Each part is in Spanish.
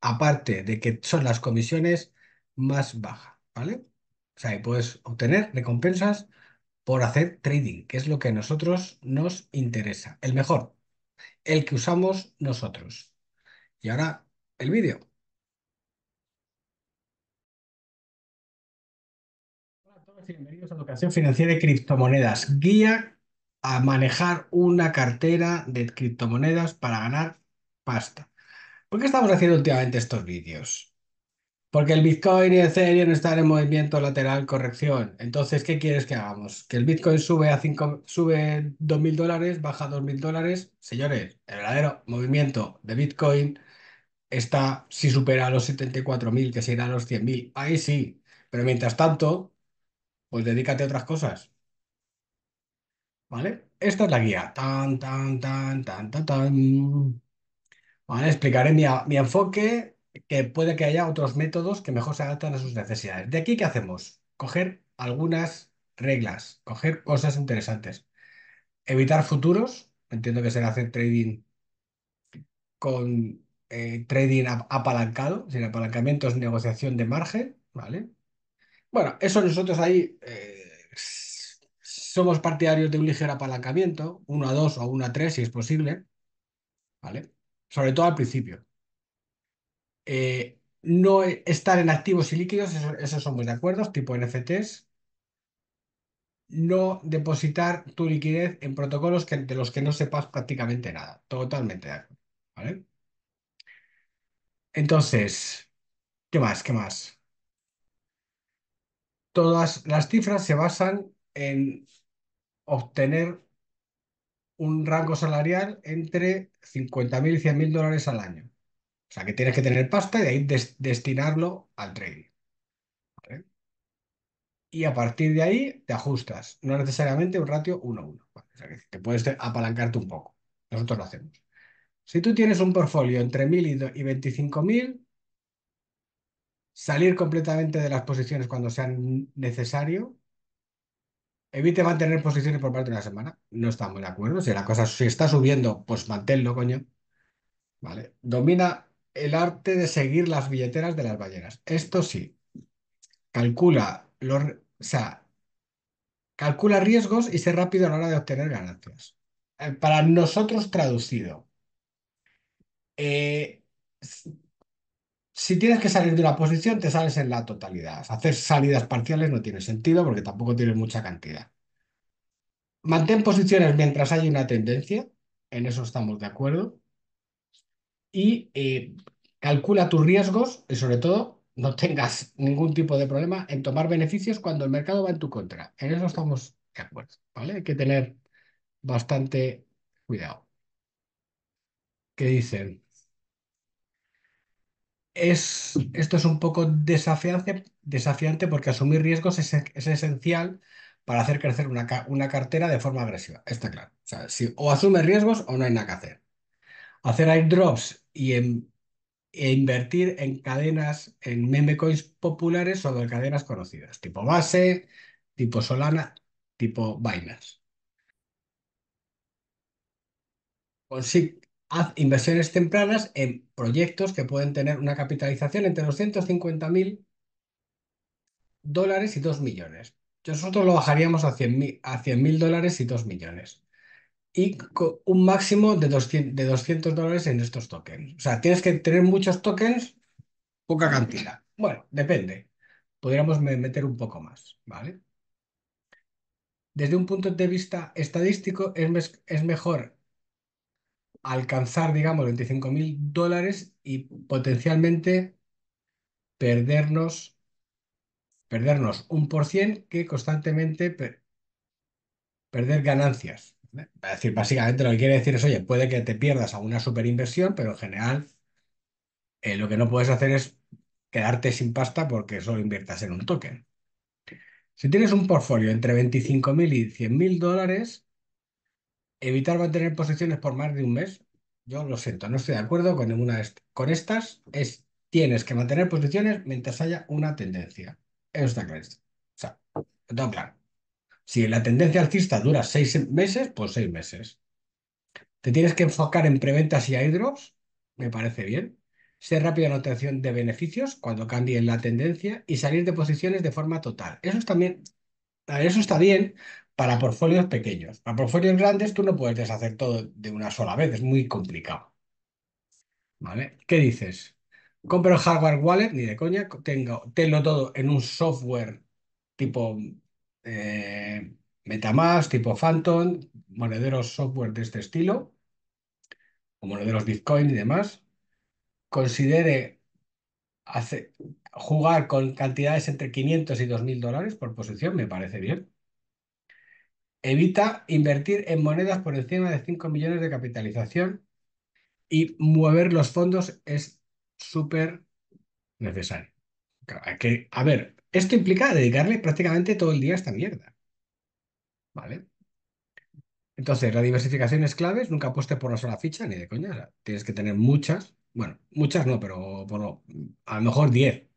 aparte de que son las comisiones más bajas, ¿vale? O sea, puedes obtener recompensas por hacer trading, que es lo que a nosotros nos interesa, el mejor, el que usamos nosotros. Y ahora el vídeo. Hola a todos y bienvenidos a Educación Financiera de Criptomonedas, guía a manejar una cartera de criptomonedas para ganar pasta. ¿Por qué estamos haciendo últimamente estos vídeos? Porque el Bitcoin y el Ethereum están en movimiento lateral corrección. Entonces, ¿qué quieres que hagamos? Que el Bitcoin sube a 5, sube 2.000 dólares, baja 2.000 dólares. Señores, el verdadero movimiento de Bitcoin está si supera los 74.000, que se irá a los 100.000. Ahí sí. Pero mientras tanto, pues dedícate a otras cosas. ¿Vale? Esta es la guía. Tan, tan, tan, tan, tan, tan. Vale, explicaré mi, enfoque, que puede que haya otros métodos que mejor se adaptan a sus necesidades. De aquí, ¿qué hacemos? Coger algunas reglas, coger cosas interesantes. Evitar futuros, entiendo que será hacer trading con eh, trading apalancado, sin apalancamiento es negociación de margen, ¿vale? Bueno, eso nosotros ahí eh, somos partidarios de un ligero apalancamiento, 1 a 2 o 1 a 3 si es posible, ¿vale? sobre todo al principio. Eh, no e, estar en activos y líquidos, esos son muy de acuerdo, tipo NFTs. No depositar tu liquidez en protocolos que, de los que no sepas prácticamente nada. Totalmente de acuerdo. ¿vale? Entonces, ¿qué más? ¿Qué más? Todas las cifras se basan en obtener un rango salarial entre 50.000 y 100.000 dólares al año. O sea, que tienes que tener pasta y de ahí destinarlo al trading. Y a partir de ahí te ajustas, no necesariamente un ratio 1-1. O sea, que te puedes apalancarte un poco. Nosotros lo hacemos. Si tú tienes un portfolio entre 1.000 y 25.000, salir completamente de las posiciones cuando sea necesario Evite mantener posiciones por parte de una semana. No estamos de acuerdo. Si la cosa si está subiendo, pues manténlo, coño. Vale. Domina el arte de seguir las billeteras de las ballenas. Esto sí. Calcula o sea, calcula riesgos y sé rápido a la hora de obtener ganancias. Eh, para nosotros traducido. Eh, si tienes que salir de una posición, te sales en la totalidad. Hacer salidas parciales no tiene sentido porque tampoco tienes mucha cantidad. Mantén posiciones mientras hay una tendencia, en eso estamos de acuerdo. Y eh, calcula tus riesgos y sobre todo no tengas ningún tipo de problema en tomar beneficios cuando el mercado va en tu contra. En eso estamos de acuerdo, ¿vale? Hay que tener bastante cuidado. ¿Qué dicen? es, esto es un poco desafiante, desafiante porque asumir riesgos es, esencial para hacer crecer una, cartera de forma agresiva. Está claro. O, sea, si, o asumes riesgos o no hay nada que hacer. Hacer airdrops y em, e invertir en cadenas, en meme coins populares o en cadenas conocidas, tipo Base, tipo Solana, tipo Binance. sí haz inversiones tempranas en proyectos que pueden tener una capitalización entre 250 mil dólares y 2 millones. Nosotros lo bajaríamos a 100 mil dólares y 2 millones. Y un máximo de 200, de dólares en estos tokens. O sea, tienes que tener muchos tokens, poca cantidad. Bueno, depende. Podríamos meter un poco más, ¿vale? Desde un punto de vista estadístico, es, es mejor alcanzar, digamos, 25 mil dólares y potencialmente perdernos, perdernos un por cien que constantemente perder ganancias. decir, básicamente lo que quiere decir es, oye, puede que te pierdas alguna una superinversión, pero en general eh, lo que no puedes hacer es quedarte sin pasta porque solo inviertas en un token. Si tienes un portfolio entre 25.000 y 100.000 dólares, Evitar mantener posiciones por más de un mes, yo lo siento, no estoy de acuerdo con ninguna de estas. Con estas es, tienes que mantener posiciones mientras haya una tendencia. Eso está claro. O sea, claro. Si la tendencia alcista dura seis meses, pues seis meses. Te tienes que enfocar en preventas y airdrops, me parece bien. Ser rápido en obtención de beneficios cuando cambie la tendencia y salir de posiciones de forma total. Eso también, eso está bien, para portfolios pequeños. Para porfolios grandes tú no puedes deshacer todo de una sola vez, es muy complicado. ¿Vale? ¿Qué dices? Compro hardware wallet, ni de coña, tengo, todo en un software tipo eh, Metamask, tipo Phantom, monederos software de este estilo, o monederos Bitcoin y demás. Considere jugar con cantidades entre 500 y 2.000 dólares por posición, me parece bien. Evita invertir en monedas por encima de 5 millones de capitalización y mover los fondos es súper necesario. Que, a ver, esto implica dedicarle prácticamente todo el día a esta mierda. ¿Vale? Entonces, la diversificación es clave. Nunca apueste por una sola ficha, ni de coña. tienes que tener muchas. Bueno, muchas no, pero por a lo mejor 10.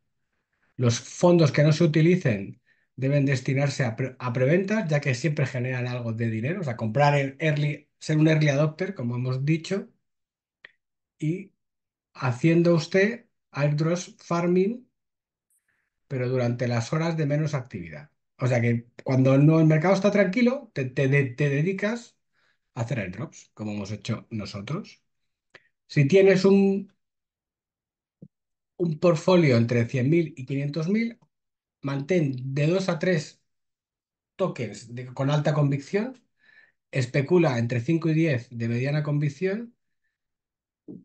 Los fondos que no se utilicen deben destinarse a, preventas, ya que siempre generan algo de dinero, o sea, comprar el early, ser un early adopter, como hemos dicho, y haciendo usted airdrops farming, pero durante las horas de menos actividad. O sea que cuando no, el mercado está tranquilo, te, dedicas a hacer airdrops, como hemos hecho nosotros. Si tienes un, un portfolio entre 100.000 y 500.000, mantén de 2 a 3 tokens con alta convicción, especula entre 5 y 10 de mediana convicción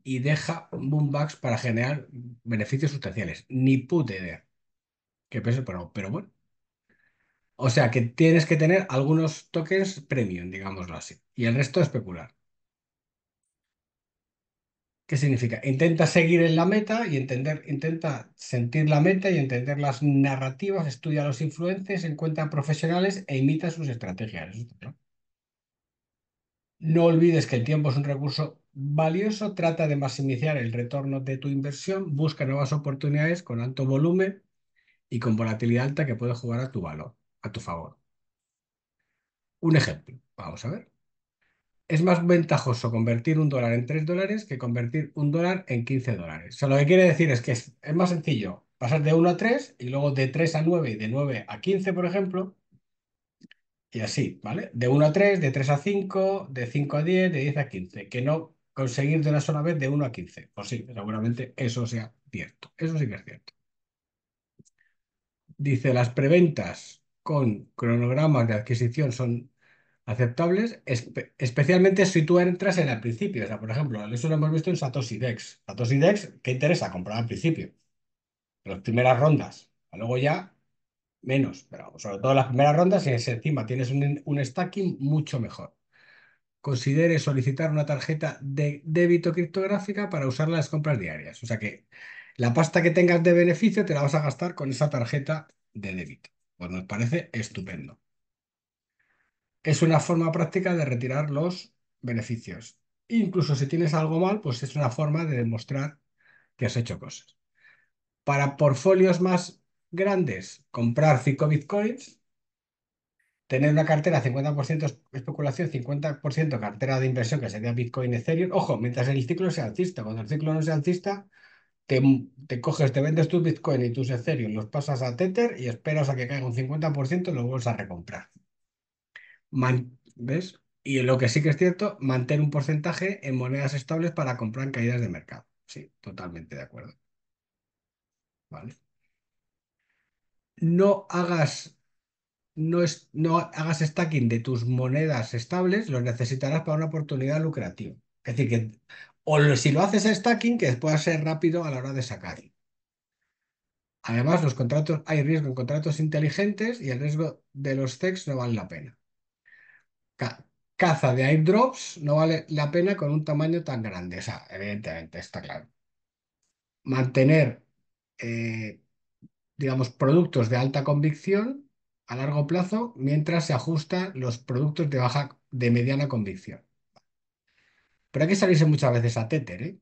y deja boombacks para generar beneficios sustanciales. Ni puta idea. Que peso, pero, pero bueno. O sea que tienes que tener algunos tokens premium, digámoslo así, y el resto especular. ¿Qué significa? Intenta seguir en la meta y entender, intenta sentir la meta y entender las narrativas, estudia los influencers, encuentra profesionales e imita sus estrategias. No olvides que el tiempo es un recurso valioso, trata de maximizar el retorno de tu inversión, busca nuevas oportunidades con alto volumen y con volatilidad alta que puede jugar a tu valor, a tu favor. Un ejemplo, vamos a ver es más ventajoso convertir un dólar en 3 dólares que convertir un dólar en 15 dólares. O lo que quiere decir es que es, es más sencillo pasar de 1 a 3 y luego de 3 a 9 y de 9 a 15, por ejemplo, y así, ¿vale? De 1 a 3, de 3 a 5, de 5 a 10, de 10 a 15, que no conseguir de una sola vez de 1 a 15. Pues sí, seguramente eso sea cierto. Eso sí que es cierto. Dice, las preventas con cronogramas de adquisición son aceptables, especialmente si tú entras en el principio. O sea, por ejemplo, eso lo hemos visto en Satoshi Dex. Satoshi Dex, ¿qué interesa? Comprar al principio. En las primeras rondas. Luego ya menos, pero sobre todo en las primeras rondas, si encima tienes un, un stacking mucho mejor. Considere solicitar una tarjeta de débito criptográfica para usar las compras diarias. O sea que la pasta que tengas de beneficio te la vas a gastar con esa tarjeta de débito. Pues nos parece estupendo es una forma práctica de retirar los beneficios. Incluso si tienes algo mal, pues es una forma de demostrar que has hecho cosas. Para portfolios más grandes, comprar 5 bitcoins, tener una cartera 50% especulación, 50% cartera de inversión, que sería Bitcoin Ethereum. Ojo, mientras el ciclo sea alcista, cuando el ciclo no sea alcista, te, coges, te vendes tus Bitcoin y tus Ethereum, los pasas a Tether y esperas a que caiga un 50% y los vuelves a recomprar. ¿Ves? Y lo que sí que es cierto, mantener un porcentaje en monedas estables para comprar en caídas de mercado. Sí, totalmente de acuerdo. Vale. No hagas no, no, hagas stacking de tus monedas estables, lo necesitarás para una oportunidad lucrativa. Es decir, que o si lo haces stacking, que pueda ser rápido a la hora de sacar. Además, los contratos, hay riesgo en contratos inteligentes y el riesgo de los TEX no vale la pena caza de airdrops no vale la pena con un tamaño tan grande. evidentemente, está claro. Mantener, eh, digamos, productos de alta convicción a largo plazo mientras se ajustan los productos de baja, de mediana convicción. Pero hay que salirse muchas veces a Tether, ¿eh?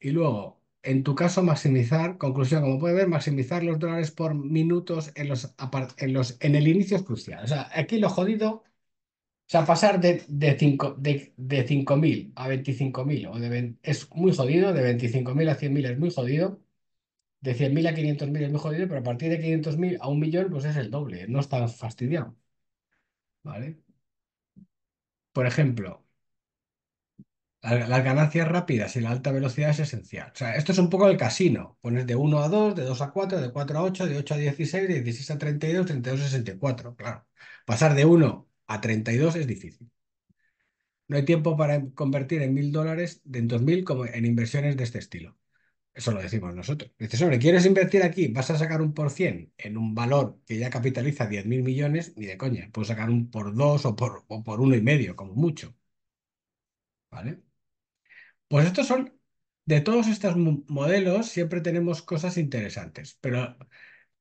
Y luego, en tu caso, maximizar, conclusión, como puedes ver, maximizar los dólares por minutos en, los, en, los, en el inicio es crucial. O sea, aquí lo jodido, o sea, pasar de, de 5.000 de, de a 25.000 o de es muy jodido, de 25.000 a 100.000 es muy jodido, de 100.000 a 500.000 es muy jodido, pero a partir de 500.000 a un millón, pues es el doble, no está fastidiado. ¿Vale? Por ejemplo, las ganancias rápidas y la alta velocidad es esencial. O sea, esto es un poco el casino. Pones de 1 a 2, de 2 a 4, de 4 a 8, de 8 a 16, de 16 a 32, 32 a 64. Claro, pasar de 1 a 32 es difícil. No hay tiempo para convertir en 1000 dólares, en 2000 como en inversiones de este estilo. Eso lo decimos nosotros. Dices, hombre, ¿quieres invertir aquí? ¿Vas a sacar un por cien en un valor que ya capitaliza 10.000 millones? Ni de coña. Puedo sacar un por 2 o por, o por uno y medio, como mucho. ¿Vale? Pues estos son, de todos estos modelos, siempre tenemos cosas interesantes, pero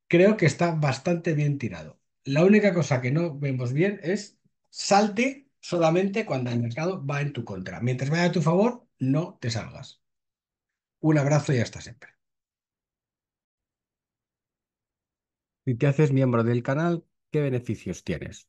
creo que está bastante bien tirado. La única cosa que no vemos bien es salte solamente cuando el mercado va en tu contra. Mientras vaya a tu favor, no te salgas. Un abrazo y hasta siempre. Si te haces miembro del canal, ¿qué beneficios tienes?